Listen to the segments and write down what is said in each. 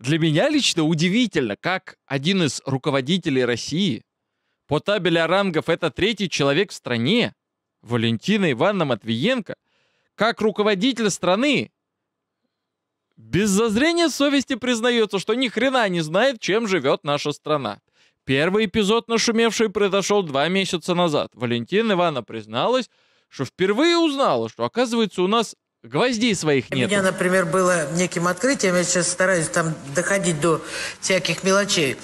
Для меня лично удивительно, как один из руководителей России, по о рангов это третий человек в стране, Валентина Ивановна Матвиенко, как руководитель страны, без зазрения совести признается, что ни хрена не знает, чем живет наша страна. Первый эпизод нашумевший произошел два месяца назад. Валентина Ивановна призналась, что впервые узнала, что, оказывается, у нас Гвоздей своих нет. У меня, например, было неким открытием, я сейчас стараюсь там доходить до всяких мелочей.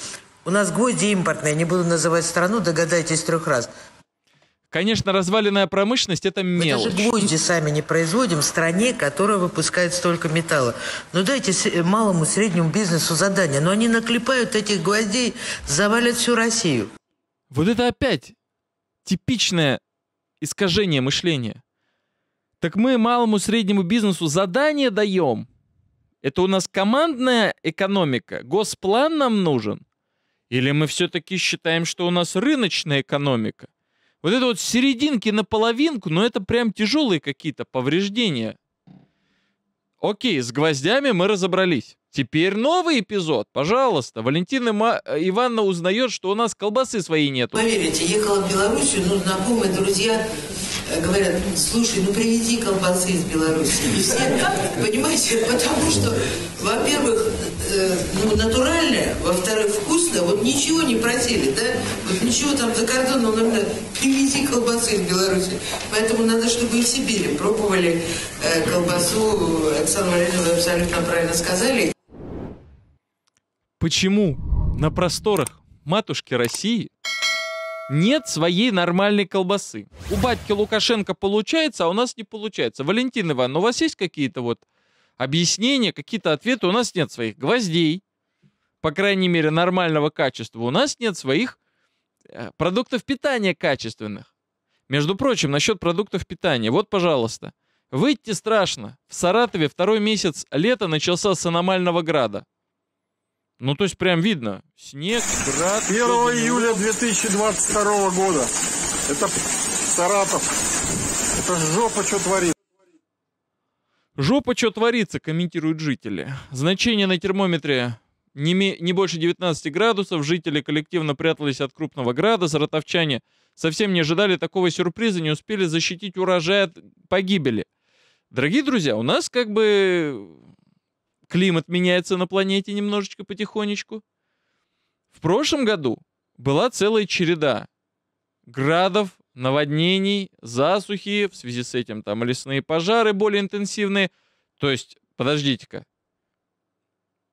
У нас гвозди импортные, не буду называть страну, догадайтесь трех раз. Конечно, разваленная промышленность – это мелочь. Мы даже гвозди сами не производим в стране, которая выпускает столько металла. Но ну, дайте малому, среднему бизнесу задание. Но они наклепают этих гвоздей, завалят всю Россию. Вот это опять типичное искажение мышления. Так мы малому среднему бизнесу задание даем. Это у нас командная экономика. Госплан нам нужен. Или мы все-таки считаем, что у нас рыночная экономика? Вот это вот серединки на половинку, но это прям тяжелые какие-то повреждения. Окей, с гвоздями мы разобрались. Теперь новый эпизод. Пожалуйста, Валентина Ма- э, Ивановна узнает, что у нас колбасы своей нет. Поверьте, ехала в Белоруссию, ну, знакомые, друзья, Э, говорят, слушай, ну привези колбасы из Беларуси. все, понимаете, потому что, во-первых, э, ну, натурально, во-вторых, вкусно, вот ничего не просили, да? Вот ничего там за кордоном, нам надо привези колбасы из Беларуси. Поэтому надо, чтобы и в Сибири пробовали э, колбасу. Оксана Валерьевна, абсолютно правильно сказали. Почему на просторах матушки России нет своей нормальной колбасы. У батьки Лукашенко получается, а у нас не получается. Валентин Ивановна, ну у вас есть какие-то вот объяснения, какие-то ответы? У нас нет своих гвоздей, по крайней мере, нормального качества. У нас нет своих э, продуктов питания качественных. Между прочим, насчет продуктов питания. Вот, пожалуйста. Выйти страшно. В Саратове второй месяц лета начался с аномального града. Ну, то есть прям видно. Снег, град. 1 июля 2022 года. Это Саратов. Это жопа, что творит. Жопа, что творится, комментируют жители. Значение на термометре не, не больше 19 градусов. Жители коллективно прятались от крупного града. Саратовчане совсем не ожидали такого сюрприза, не успели защитить урожай от погибели. Дорогие друзья, у нас как бы Климат меняется на планете немножечко потихонечку. В прошлом году была целая череда градов, наводнений, засухи, в связи с этим там лесные пожары более интенсивные. То есть, подождите-ка,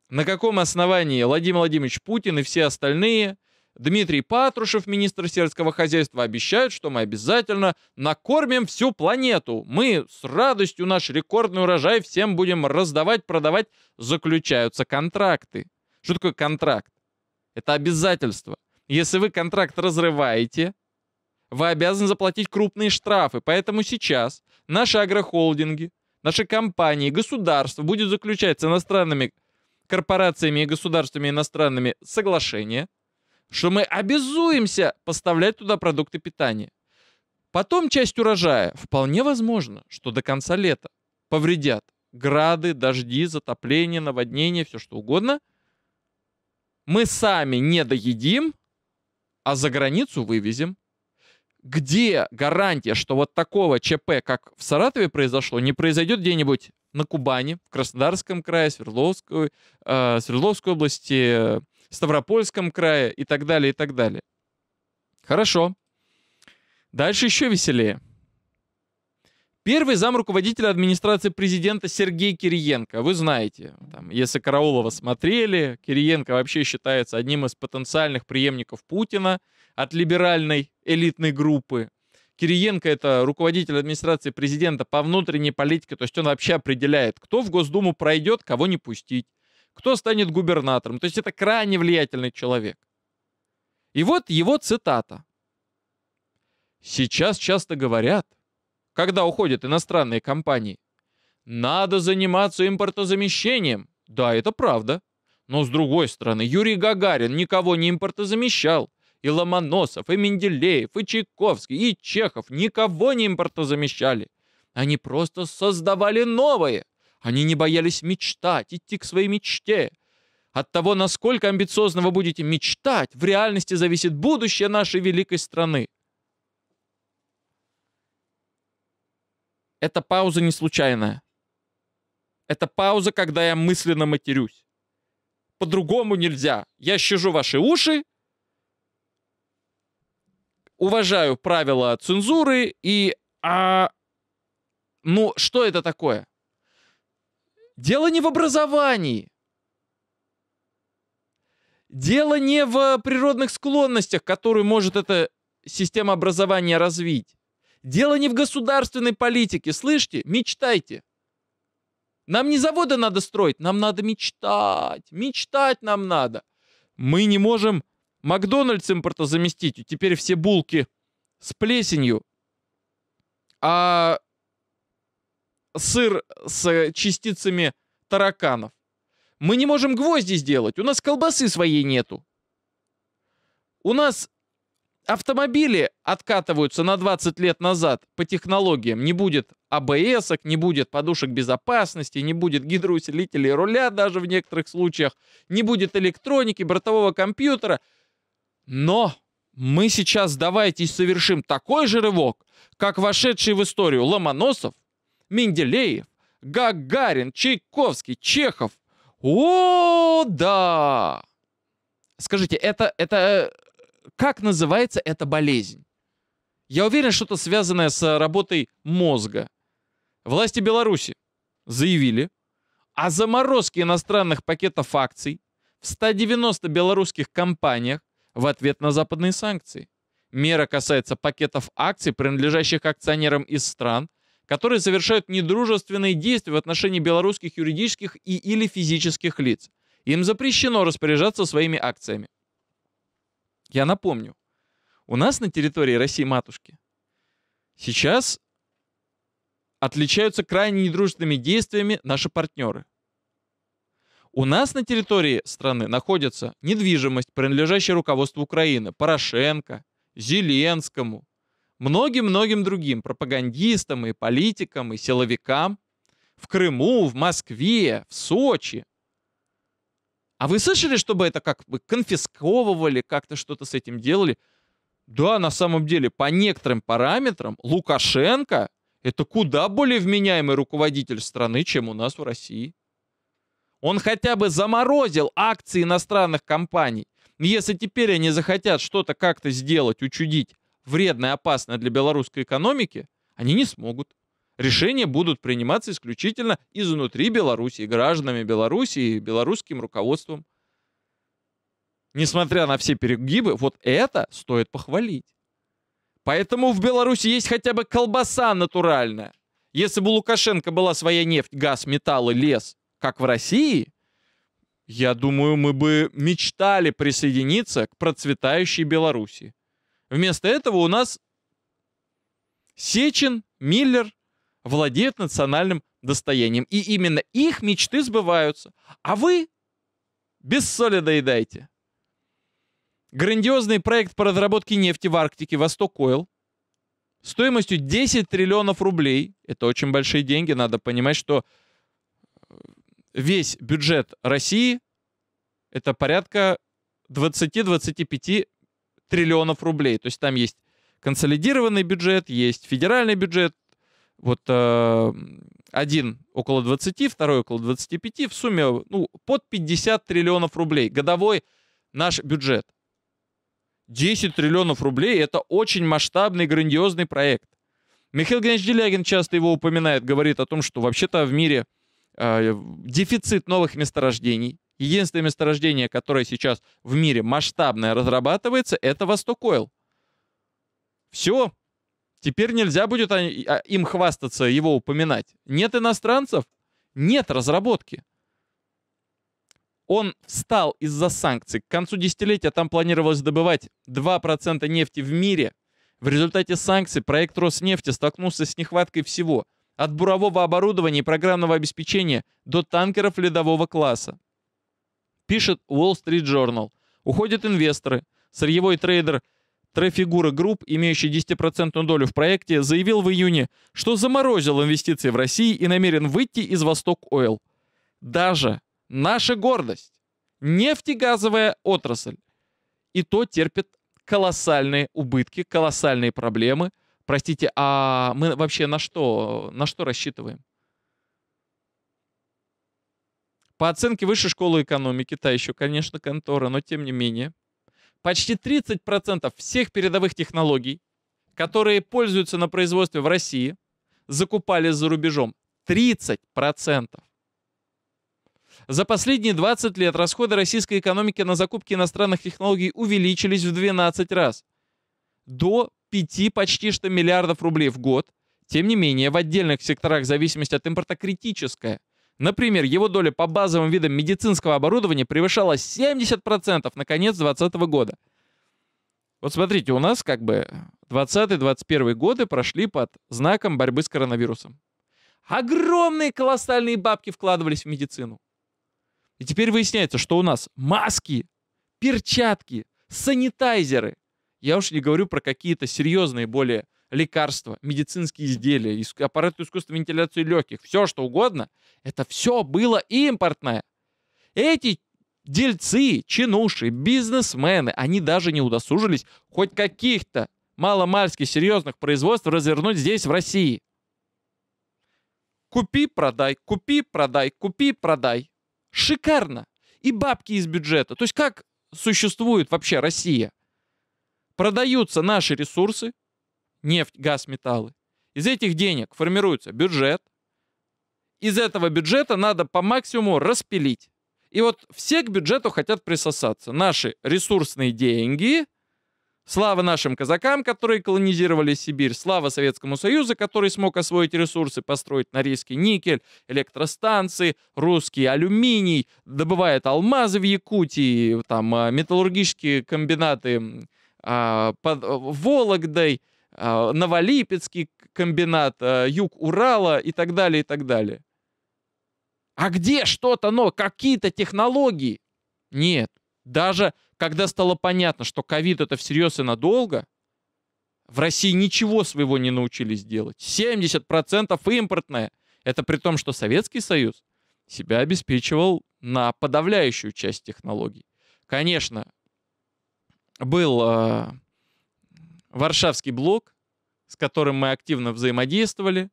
на каком основании Владимир Владимирович Путин и все остальные Дмитрий Патрушев, министр сельского хозяйства, обещает, что мы обязательно накормим всю планету. Мы с радостью наш рекордный урожай всем будем раздавать, продавать. Заключаются контракты. Что такое контракт? Это обязательство. Если вы контракт разрываете, вы обязаны заплатить крупные штрафы. Поэтому сейчас наши агрохолдинги, наши компании, государство будет заключать с иностранными корпорациями и государствами иностранными соглашения – что мы обязуемся поставлять туда продукты питания. Потом часть урожая, вполне возможно, что до конца лета повредят грады, дожди, затопление, наводнения, все что угодно. Мы сами не доедим, а за границу вывезем. Где гарантия, что вот такого ЧП, как в Саратове произошло, не произойдет где-нибудь на Кубани, в Краснодарском крае, Свердловской, э, Свердловской области, Ставропольском крае и так далее, и так далее. Хорошо. Дальше еще веселее. Первый зам руководителя администрации президента Сергей Кириенко. Вы знаете, там, если Караулова смотрели, Кириенко вообще считается одним из потенциальных преемников Путина от либеральной элитной группы. Кириенко это руководитель администрации президента по внутренней политике, то есть он вообще определяет, кто в Госдуму пройдет, кого не пустить кто станет губернатором. То есть это крайне влиятельный человек. И вот его цитата. Сейчас часто говорят, когда уходят иностранные компании, надо заниматься импортозамещением. Да, это правда. Но с другой стороны, Юрий Гагарин никого не импортозамещал. И Ломоносов, и Менделеев, и Чайковский, и Чехов никого не импортозамещали. Они просто создавали новые. Они не боялись мечтать, идти к своей мечте. От того, насколько амбициозно вы будете мечтать, в реальности зависит будущее нашей великой страны. Эта пауза не случайная. Это пауза, когда я мысленно матерюсь. По-другому нельзя. Я щежу ваши уши, уважаю правила цензуры и... А, ну, что это такое? Дело не в образовании. Дело не в природных склонностях, которые может эта система образования развить. Дело не в государственной политике. Слышите? Мечтайте. Нам не заводы надо строить, нам надо мечтать. Мечтать нам надо. Мы не можем Макдональдс импорта заместить. Теперь все булки с плесенью. А сыр с частицами тараканов. Мы не можем гвозди сделать, у нас колбасы своей нету. У нас автомобили откатываются на 20 лет назад по технологиям. Не будет абс не будет подушек безопасности, не будет гидроусилителей руля даже в некоторых случаях, не будет электроники, бортового компьютера. Но мы сейчас давайте совершим такой же рывок, как вошедший в историю Ломоносов, Менделеев, Гагарин, Чайковский, Чехов. О, да! Скажите, это, это э, как называется эта болезнь? Я уверен, что-то связанное с работой мозга. Власти Беларуси заявили о заморозке иностранных пакетов акций в 190 белорусских компаниях в ответ на западные санкции. Мера касается пакетов акций, принадлежащих акционерам из стран, которые совершают недружественные действия в отношении белорусских юридических и или физических лиц. Им запрещено распоряжаться своими акциями. Я напомню, у нас на территории России-матушки сейчас отличаются крайне недружественными действиями наши партнеры. У нас на территории страны находится недвижимость, принадлежащая руководству Украины, Порошенко, Зеленскому, многим-многим другим пропагандистам и политикам и силовикам в Крыму, в Москве, в Сочи. А вы слышали, чтобы это как бы конфисковывали, как-то что-то с этим делали? Да, на самом деле, по некоторым параметрам Лукашенко — это куда более вменяемый руководитель страны, чем у нас в России. Он хотя бы заморозил акции иностранных компаний. Если теперь они захотят что-то как-то сделать, учудить, вредно и опасно для белорусской экономики, они не смогут. Решения будут приниматься исключительно изнутри Беларуси, гражданами Беларуси, и белорусским руководством. Несмотря на все перегибы, вот это стоит похвалить. Поэтому в Беларуси есть хотя бы колбаса натуральная. Если бы у Лукашенко была своя нефть, газ, металл и лес, как в России, я думаю, мы бы мечтали присоединиться к процветающей Беларуси. Вместо этого у нас Сечин, Миллер владеют национальным достоянием. И именно их мечты сбываются. А вы без соли доедайте. Грандиозный проект по разработке нефти в Арктике «Восток Ойл» стоимостью 10 триллионов рублей. Это очень большие деньги. Надо понимать, что э, весь бюджет России это порядка 20-25 триллионов рублей. То есть там есть консолидированный бюджет, есть федеральный бюджет, вот э, один около 20, второй около 25, в сумме ну, под 50 триллионов рублей. Годовой наш бюджет. 10 триллионов рублей это очень масштабный, грандиозный проект. Михаил Геннадьевич Делягин часто его упоминает, говорит о том, что вообще-то в мире э, дефицит новых месторождений, Единственное месторождение, которое сейчас в мире масштабное разрабатывается, это Восток Ойл. Все. Теперь нельзя будет им хвастаться, его упоминать. Нет иностранцев, нет разработки. Он встал из-за санкций. К концу десятилетия там планировалось добывать 2% нефти в мире. В результате санкций проект Роснефти столкнулся с нехваткой всего. От бурового оборудования и программного обеспечения до танкеров ледового класса. Пишет Wall Street Journal. Уходят инвесторы. Сырьевой трейдер Трефигура Групп, имеющий 10% долю в проекте, заявил в июне, что заморозил инвестиции в России и намерен выйти из Восток Ойл. Даже наша гордость, нефтегазовая отрасль, и то терпит колоссальные убытки, колоссальные проблемы. Простите, а мы вообще на что, на что рассчитываем? По оценке Высшей школы экономики, та еще, конечно, контора, но тем не менее, почти 30% всех передовых технологий, которые пользуются на производстве в России, закупали за рубежом. 30%. За последние 20 лет расходы российской экономики на закупки иностранных технологий увеличились в 12 раз. До 5 почти что миллиардов рублей в год. Тем не менее, в отдельных секторах зависимость от импорта критическая – Например, его доля по базовым видам медицинского оборудования превышала 70% на конец 2020 года. Вот смотрите, у нас как бы 20-21 годы прошли под знаком борьбы с коронавирусом. Огромные колоссальные бабки вкладывались в медицину. И теперь выясняется, что у нас маски, перчатки, санитайзеры. Я уж не говорю про какие-то серьезные более лекарства, медицинские изделия, аппараты искусственной вентиляции легких, все что угодно, это все было импортное. Эти дельцы, чинуши, бизнесмены, они даже не удосужились хоть каких-то маломальски серьезных производств развернуть здесь, в России. Купи, продай, купи, продай, купи, продай. Шикарно. И бабки из бюджета. То есть как существует вообще Россия? Продаются наши ресурсы, нефть, газ, металлы. Из этих денег формируется бюджет. Из этого бюджета надо по максимуму распилить. И вот все к бюджету хотят присосаться. Наши ресурсные деньги, слава нашим казакам, которые колонизировали Сибирь, слава Советскому Союзу, который смог освоить ресурсы, построить норильский никель, электростанции, русский алюминий, добывает алмазы в Якутии, там а, металлургические комбинаты а, под э, Вологдой – а, Новолипецкий комбинат, а, юг Урала и так далее, и так далее. А где что-то, но какие-то технологии? Нет. Даже когда стало понятно, что ковид это всерьез и надолго, в России ничего своего не научились делать. 70% импортное. Это при том, что Советский Союз себя обеспечивал на подавляющую часть технологий. Конечно, был а, Варшавский блок, с которым мы активно взаимодействовали,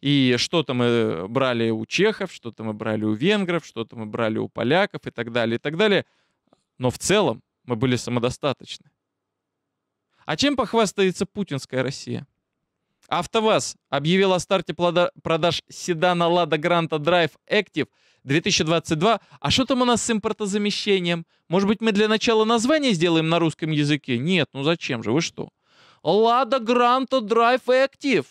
и что-то мы брали у чехов, что-то мы брали у венгров, что-то мы брали у поляков и так далее, и так далее. Но в целом мы были самодостаточны. А чем похвастается путинская Россия? АвтоВАЗ объявил о старте продаж седана Лада Гранта Драйв Active 2022. А что там у нас с импортозамещением? Может быть, мы для начала название сделаем на русском языке? Нет, ну зачем же, вы что? Лада Гранта Драйв и Актив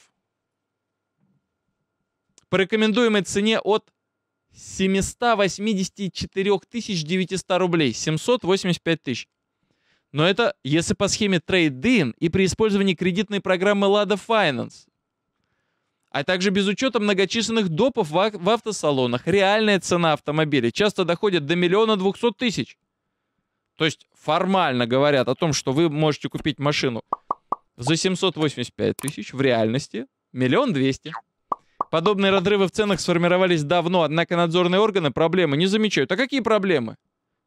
по рекомендуемой цене от 784 900 рублей, 785 тысяч. Но это если по схеме Trade In и при использовании кредитной программы Lada Finance, а также без учета многочисленных допов в автосалонах, реальная цена автомобиля часто доходит до миллиона двухсот тысяч. То есть формально говорят о том, что вы можете купить машину за 785 тысяч, в реальности миллион двести. Подобные разрывы в ценах сформировались давно, однако надзорные органы проблемы не замечают. А какие проблемы?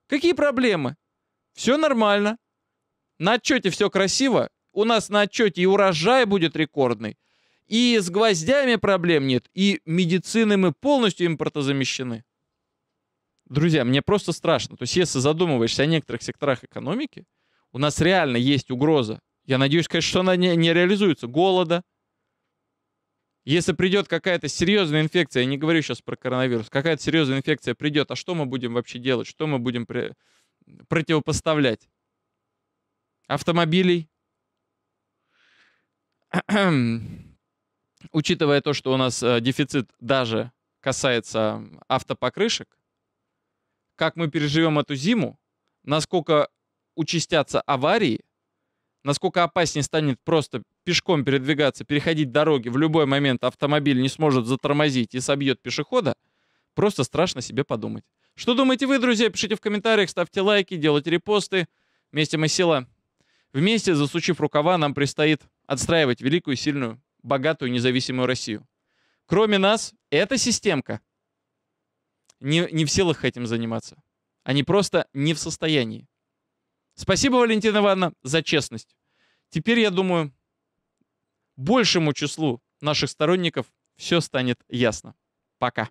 Какие проблемы? Все нормально. На отчете все красиво. У нас на отчете и урожай будет рекордный. И с гвоздями проблем нет. И медицины мы полностью импортозамещены. Друзья, мне просто страшно. То есть если задумываешься о некоторых секторах экономики, у нас реально есть угроза я надеюсь, конечно, что она не, не реализуется. Голода. Если придет какая-то серьезная инфекция, я не говорю сейчас про коронавирус, какая-то серьезная инфекция придет, а что мы будем вообще делать? Что мы будем при... противопоставлять? Автомобилей? Учитывая то, что у нас э, дефицит даже касается автопокрышек, как мы переживем эту зиму, насколько участятся аварии, насколько опаснее станет просто пешком передвигаться, переходить дороги, в любой момент автомобиль не сможет затормозить и собьет пешехода, просто страшно себе подумать. Что думаете вы, друзья? Пишите в комментариях, ставьте лайки, делайте репосты. Вместе мы сила. Вместе, засучив рукава, нам предстоит отстраивать великую, сильную, богатую, независимую Россию. Кроме нас, эта системка не, не в силах этим заниматься. Они просто не в состоянии. Спасибо, Валентина Ивановна, за честность. Теперь, я думаю, большему числу наших сторонников все станет ясно. Пока.